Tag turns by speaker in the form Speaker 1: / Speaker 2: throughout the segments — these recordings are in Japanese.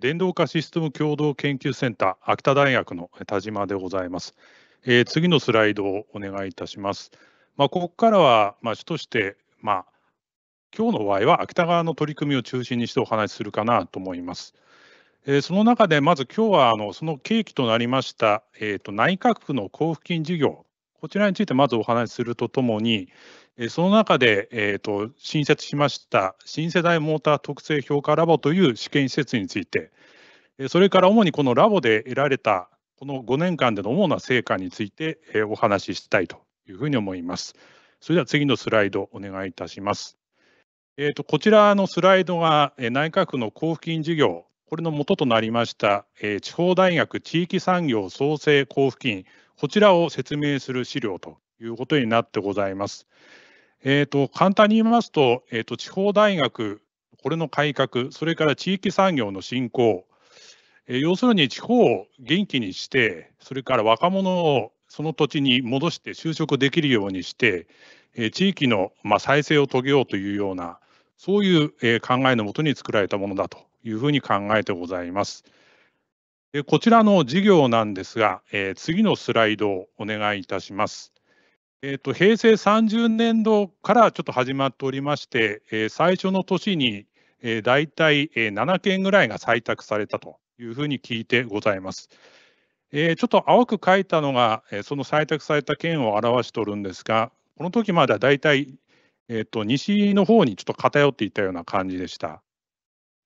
Speaker 1: 電動化システム共同研究センター秋田大学の田島でございます。えー、次のスライドをお願いいたします。まあ、ここからは、まあ、主として、まあ、今日の場合は秋田側の取り組みを中心にしてお話しするかなと思います。えー、その中でまず今日はあのその契機となりました、えーと、と内閣府の交付金事業こちらについてまずお話しするとともに、その中で、えーと、新設しました新世代モーター特性評価ラボという試験施設について、それから主にこのラボで得られたこの5年間での主な成果についてお話ししたいというふうに思います。それでは次のスライドお願いいたします。えーと、こちらのスライドが内閣府の交付金事業、これの元となりました、え地方大学地域産業創生交付金、こちらを説明する資料ということになってございます。えーと、簡単に言いますと,、えーと、と地方大学、これの改革、それから地域産業の振興、えー、要するに地方を元気にして、それから若者をその土地に戻して就職できるようにして、えー、地域の、まあ、再生を遂げようというような、そういう、えー、考えのもとに作られたものだというふうに考えてございます。こちらの事業なんですが、えー、次のスライドをお願いいたします。えーと、平成30年度からちょっと始まっておりまして、えー、最初の年に、えー、大体、えー、7件ぐらいが採択されたというふうに聞いてございます。えー、ちょっと青く書いたのが、えその採択された件を表しておるんですが、この時までは大体、えーと、と西の方にちょっと偏っていたような感じでした。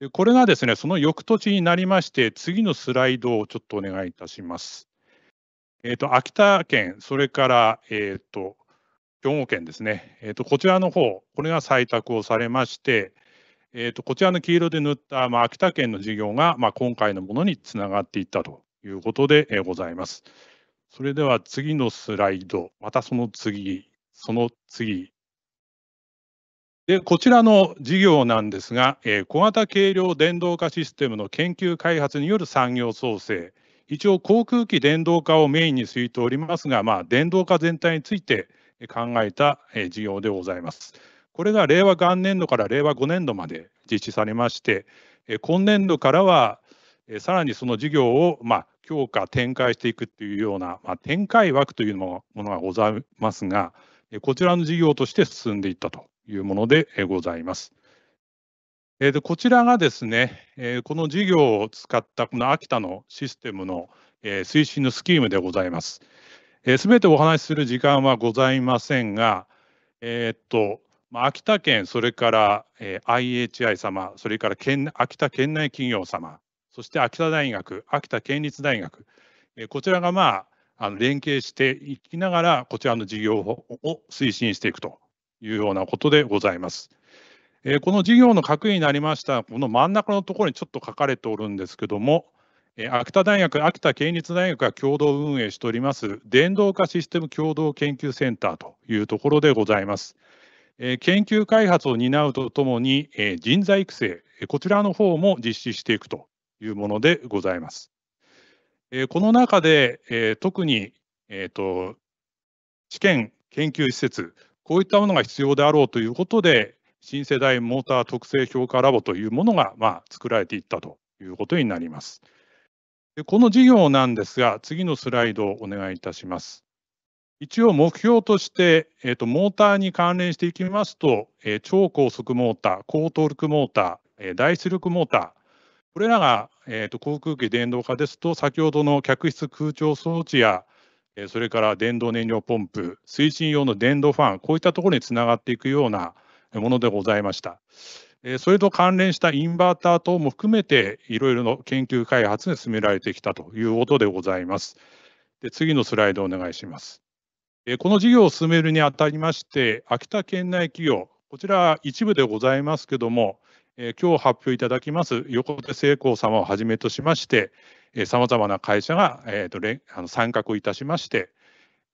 Speaker 1: でこれがですね、その翌年になりまして、次のスライドをちょっとお願いいたします。えーと、秋田県、それから、えーと、兵庫県ですね、えーと、こちらの方これが採択をされまして、えーと、とこちらの黄色で塗った、まあ、秋田県の事業が、まあ、今回のものにつながっていったということで、えー、ございます。それでは次のスライド、またその次、その次。でこちらの事業なんですが、えー、小型軽量電動化システムの研究開発による産業創生。一応、航空機電動化をメインに据えておりますが、まあ、電動化全体について考えた事業でございます。これが令和元年度から令和5年度まで実施されまして、今年度からは、さらにその事業をまあ強化、展開していくというような、まあ、展開枠というものがございますが、こちらの事業として進んでいったというものでございます。えー、とこちらがですね、えー、この事業を使ったこの秋田のシステムの、えー、推進のスキームでございます。す、べ、てお話しする時間はございませんが、えー、とまあ、秋田県、それから、えー、IHI 様、それから県秋田県内企業様、そして秋田大学、秋田県立大学、えー、こちらが、まあ、あの連携していきながら、こちらの事業を推進していくというようなことでございます。えー、この事業の核になりました、この真ん中のところにちょっと書かれておるんですけども、えー、秋田大学、秋田県立大学が共同運営しております、電動化システム共同研究センターというところでございます。えー、研究開発を担うとともに、えー、人材育成、こちらの方も実施していくというものでございます。えー、この中で、えー、特に、えーと、と試験研究施設、こういったものが必要であろうということで、新世代モーター特性評価ラボというものが、まあ、作られていったということになります。でこの事業なんですが、次のスライドをお願いいたします。一応目標として、えーと、モーターに関連していきますと、えー、超高速モーター、高トルクモーター、えー、大出力モーター、これらが、えーと、と航空機電動化ですと、先ほどの客室空調装置や、えー、それから電動燃料ポンプ、推進用の電動ファン、こういったところにつながっていくような、ものでございました。それと関連したインバーター等も含めて、いろいろの研究開発が進められてきたということでございます。で次のスライドお願いします。この事業を進めるにあたりまして、秋田県内企業、こちら一部でございますけども、今日発表いただきます横手成功様をはじめとしまして、さまざまな会社が参画いたしまして、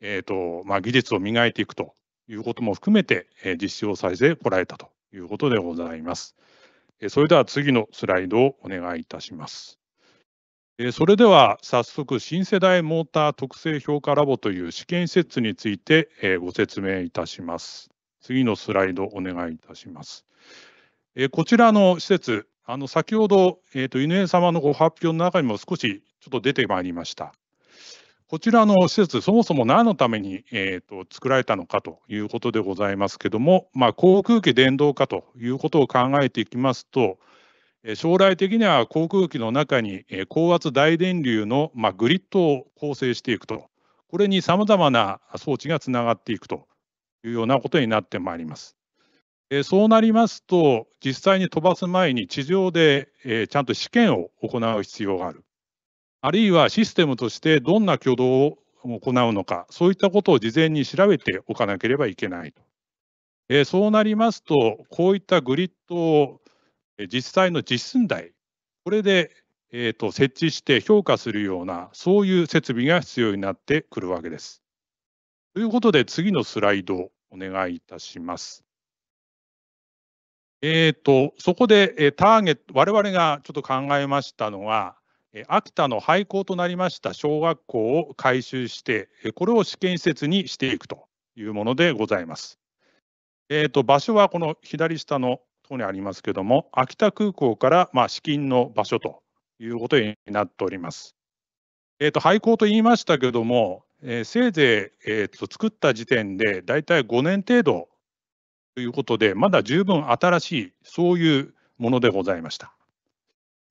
Speaker 1: えーとまあ、技術を磨いていくということも含めて、え実証再生こらえたということでございます。えそれでは次のスライドをお願いいたします。えそれでは早速、新世代モーター特性評価ラボという試験施設について、えご説明いたします。次のスライドお願いいたします。えこちらの施設、あの先ほど、えーと、犬江様のご発表の中にも少しちょっと出てまいりました。こちらの施設、そもそも何のために、えーと、作られたのかということでございますけども、まあ、航空機電動化ということを考えていきますと、将来的には航空機の中に高圧大電流の、まあ、グリッドを構成していくと、これにさまざまな装置がつながっていくというようなことになってまいります。そうなりますと、実際に飛ばす前に地上でちゃんと試験を行う必要がある。あるいはシステムとしてどんな挙動を行うのか、そういったことを事前に調べておかなければいけないと。えー、そうなりますと、こういったグリッドを実際の実寸大、これで、えーと、設置して評価するような、そういう設備が必要になってくるわけです。ということで、次のスライドをお願いいたします。えーと、とそこで、えー、ターゲット、我々がちょっと考えましたのは、秋田の廃校となりました小学校を改修して、これを試験施設にしていくというものでございます。えーと、場所はこの左下のところにありますけれども、秋田空港からまあ資金の場所ということになっております。えーと、廃校と言いましたけれども、えー、せいぜい、えと、作った時点でだいたい5年程度ということで、まだ十分新しい、そういうものでございました。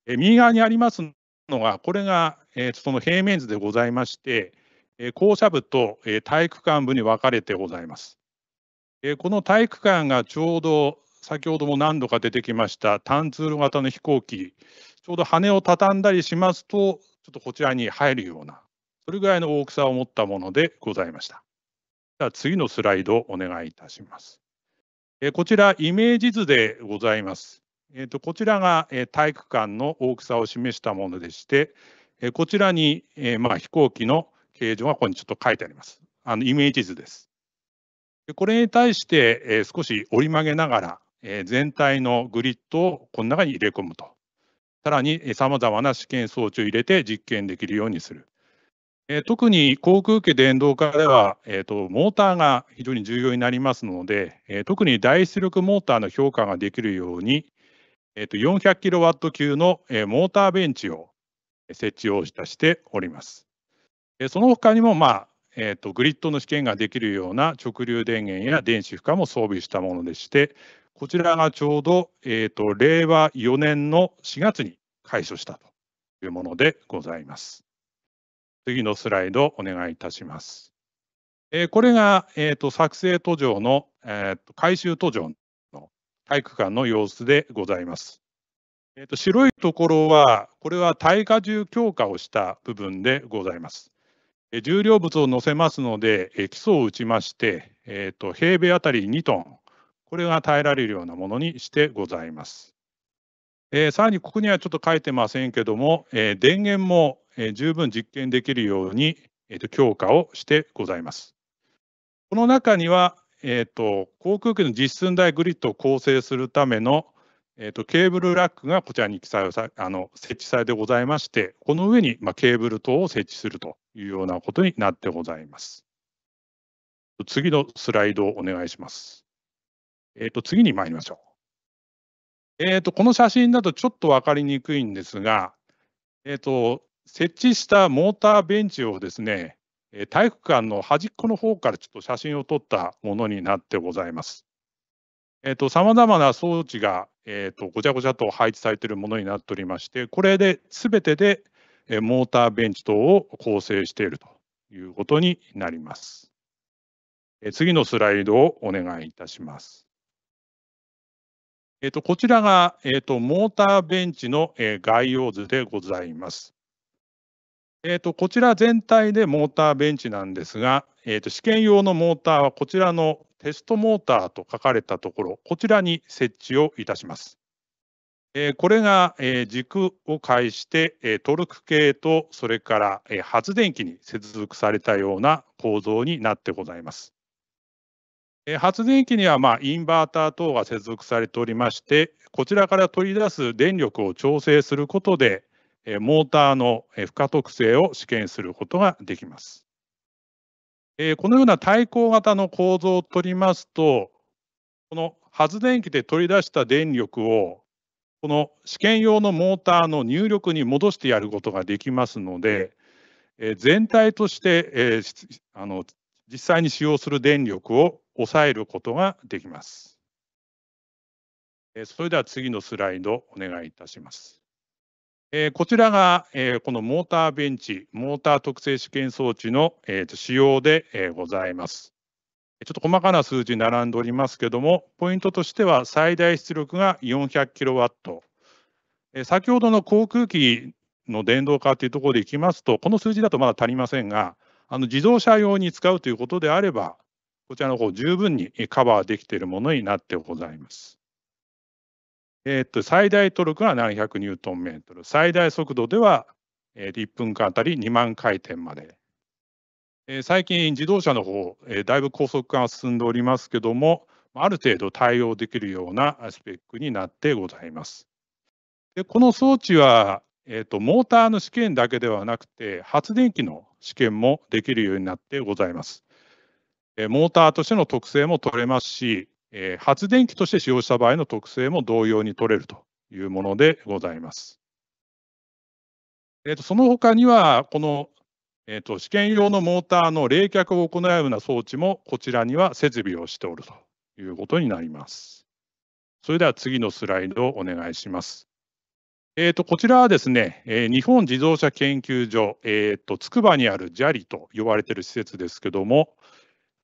Speaker 1: 右側にありますのが、これが、えー、その平面図でございまして、えー、校舎部と、えー、体育館部に分かれてございます。えー、この体育館がちょうど先ほども何度か出てきましたタンツール型の飛行機、ちょうど羽を畳んだりしますと、ちょっとこちらに入るような、それぐらいの大きさを持ったものでございました。では次のスライドをお願いいたします。えこちら、イメージ図でございます。えーと、こちらが、え体育館の大きさを示したものでして、えこちらに、えまあ、飛行機の形状がここにちょっと書いてあります。あのイメージ図です。でこれに対して、え少し折り曲げながら、え全体のグリッドをこの中に入れ込むと。さらに、さまざまな試験装置を入れて実験できるようにする。え特に航空機電動化では、えーと、モーターが非常に重要になりますので、え特に大出力モーターの評価ができるように、えー、と 400kW 級の、えモーターベンチを設置をいたしております。えその他にも、まあえーと、グリッドの試験ができるような直流電源や電子負荷も装備したものでして、こちらがちょうど、えーと、令和4年の4月に開所したというものでございます。次のスライドお願いいたします。えー、これが、えーと、と作成途上の、えー、と回収途上の体育館の様子でございます。えー、と白いところは、これは耐荷重強化をした部分でございます。え重量物を載せますので、え基礎を打ちまして、えー、と平米あたり2トン、これが耐えられるようなものにしてございます。えー、さらにここにはちょっと書いてませんけども、えー、電源も、え十分実験できるように、えー、と強化をしてございます。この中には、えーと、航空機の実寸大グリッドを構成するための、えーと、ケーブルラックがこちらに記載をさあの設置されてございまして、この上に、まあ、ケーブル等を設置するというようなことになってございます。次のスライドをお願いします。えーと、と次に参りましょう。えー、とこの写真だとちょっと分かりにくいんですが、えー、と設置したモーターベンチをですね、え体育館の端っこの方からちょっと写真を撮ったものになってございます。えっ、ー、ま様々な装置が、えっ、ー、と、ごちゃごちゃと配置されているものになっておりまして、これで全てで、えモーターベンチ等を構成しているということになります。え次のスライドをお願いいたします。えっ、ー、と、こちらが、えっ、と、モーターベンチの、え概要図でございます。えーと、こちら全体でモーターベンチなんですが、えーと、試験用のモーターはこちらのテストモーターと書かれたところ、こちらに設置をいたします。えー、これが、えー、軸を介して、えー、トルク系とそれから、え発電機に接続されたような構造になってございます。え発電機には、まあ、インバーター等が接続されておりまして、こちらから取り出す電力を調整することで、モーターの負荷特性を試験することができます。このような対抗型の構造を取りますと、この発電機で取り出した電力を、この試験用のモーターの入力に戻してやることができますので、全体としてあの実際に使用する電力を抑えることができます。それでは次のスライドお願いいたします。えー、こちらが、えー、このモーターベンチ、モーター特性試験装置の、えー、と仕様で、えございます。ちょっと細かな数字並んでおりますけども、ポイントとしては最大出力が 400kW。え先ほどの航空機の電動化というところでいきますと、この数字だとまだ足りませんが、あの自動車用に使うということであれば、こちらの方十分にカバーできているものになってございます。えー、っと最大トルクが何百ニュートンメートル、最大速度では、えー、1分間あたり2万回転まで。えー、最近、自動車の方、えー、だいぶ高速化が進んでおりますけども、ある程度対応できるようなスペックになってございます。でこの装置は、えーと、モーターの試験だけではなくて、発電機の試験もできるようになってございます。モーターとしての特性も取れますし、えー、発電機として使用した場合の特性も同様に取れるというものでございます。えーと、その他には、この、えーと、試験用のモーターの冷却を行うような装置もこちらには設備をしておるということになります。それでは次のスライドをお願いします。えーと、こちらはですね、えー、日本自動車研究所、えーと、つくばにある j a l i と呼ばれている施設ですけども、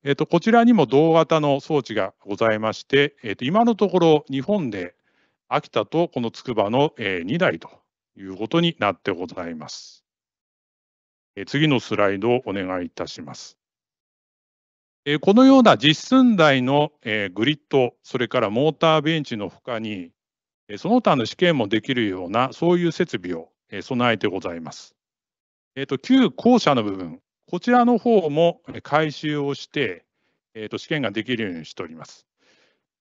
Speaker 1: えっと、こちらにも同型の装置がございまして、えっと、今のところ日本で秋田とこのつくばの2台ということになってございます。次のスライドをお願いいたします。このような実寸大のグリッド、それからモーターベンチのほかに、その他の試験もできるような、そういう設備を備えてございます。えっと、旧校舎の部分、こちらの方も回収をして、えー、と試験ができるようにしております。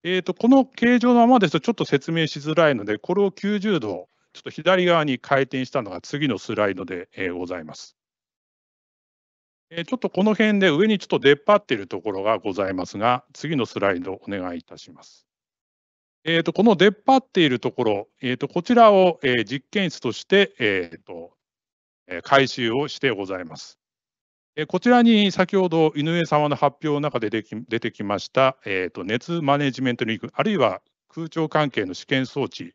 Speaker 1: えー、とこの形状のままですとちょっと説明しづらいので、これを90度、ちょっと左側に回転したのが次のスライドで、えございます。えちょっとこの辺で上にちょっと出っ張っているところがございますが、次のスライドお願いいたします。えー、とこの出っ張っているところ、えー、とこちらを、え実験室として、えーとえ回収をしてございます。こちらに先ほど井上様の発表の中で出てきました、えーと、熱マネジメントリンク、あるいは空調関係の試験装置、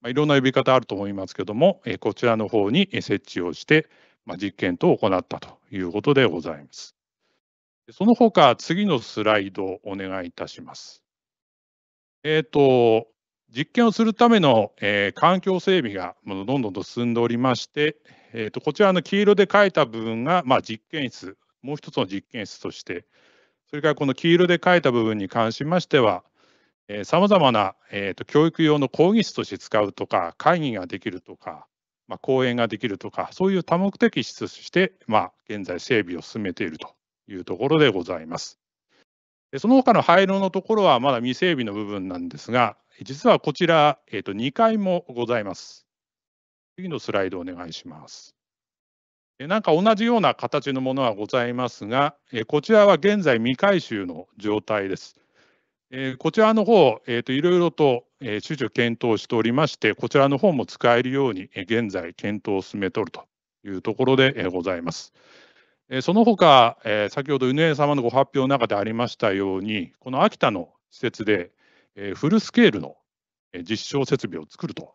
Speaker 1: まあ、いろんな呼び方あると思いますけども、えこちらの方に設置をして、まあ、実験等を行ったということでございます。その他、次のスライドをお願いいたします。えっ、ー、と、実験をするための、えー、環境整備がどんどんと進んでおりまして、えーと、こちらの黄色で書いた部分が、まあ、実験室、もう一つの実験室として、それからこの黄色で書いた部分に関しましては、さまざまな、えーと、教育用の講義室として使うとか、会議ができるとか、まあ、講演ができるとか、そういう多目的室として、まあ、現在整備を進めているというところでございます。その他の廃炉のところはまだ未整備の部分なんですが、実はこちら、えーと、と2階もございます。次のスライドお願いします。なんか同じような形のものはございますが、こちらは現在未回収の状態です。こちらの方、いろいろと躊躇検討しておりまして、こちらの方も使えるように現在検討を進めとるというところでございます。その他、先ほど犬 n 様のご発表の中でありましたように、この秋田の施設でフルスケールの実証設備を作ると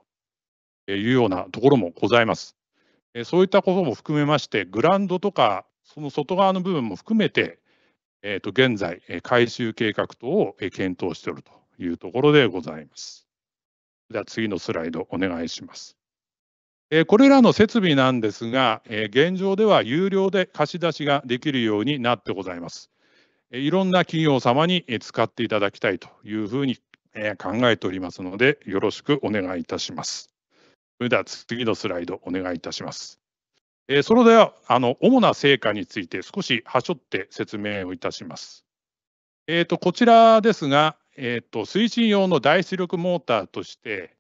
Speaker 1: いうようなところもございます。そういったことも含めまして、グランドとか、その外側の部分も含めて、えー、と現在、改修計画等を検討しているというところでございます。では次のスライドお願いします。これらの設備なんですが、現状では有料で貸し出しができるようになってございます。いろんな企業様に使っていただきたいというふうに考えておりますので、よろしくお願いいたします。それでは次のスライドお願いいたします。えー、それではあの主な成果について少しはしょって説明をいたします。えーと、こちらですが、えーと、推進用の大出力モーターとして、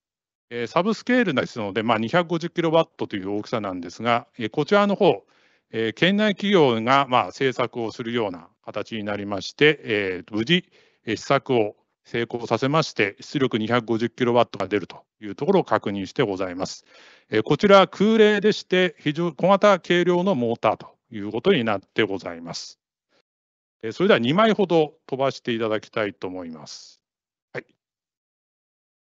Speaker 1: えー、サブスケールですので、まあ、250kW という大きさなんですが、えー、こちらの方、えー、県内企業が、まあ、制作をするような形になりまして、えー、無事、試作を成功させまして、出力 250kW が出るというところを確認してございます。えこちら、空冷でして、非常小型軽量のモーターということになってございます。えそれでは2枚ほど飛ばしていただきたいと思います。はい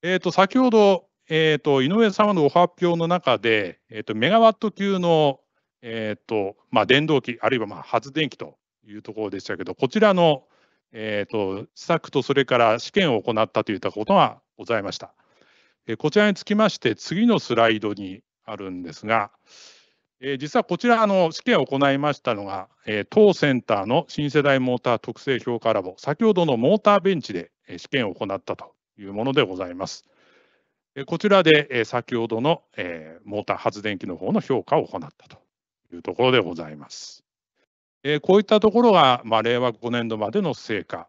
Speaker 1: えー、と先ほど、えー、と井上様のお発表の中で、えー、とメガワット級の、えーとまあ、電動機、あるいはまあ発電機というところでしたけど、こちらのえーと、試作とそれから試験を行ったといったことがございました。えこちらにつきまして、次のスライドにあるんですが、え実はこちらあの、試験を行いましたのが、え当センターの新世代モーター特性評価ラボ、先ほどのモーターベンチで試験を行ったというものでございます。えこちらでえ先ほどのえモーター発電機の方の評価を行ったというところでございます。えー、こういったところが、まあ、令和5年度までの成果、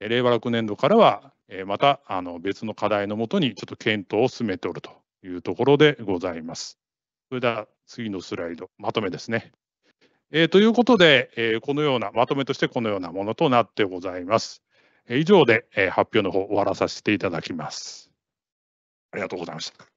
Speaker 1: えー、令和6年度からは、えー、またあの別の課題のもとにちょっと検討を進めておるというところでございます。それでは次のスライド、まとめですね。えー、ということで、えー、このような、まとめとしてこのようなものとなってございます。えー、以上で、えー、発表の方終わらさせていただきます。ありがとうございました。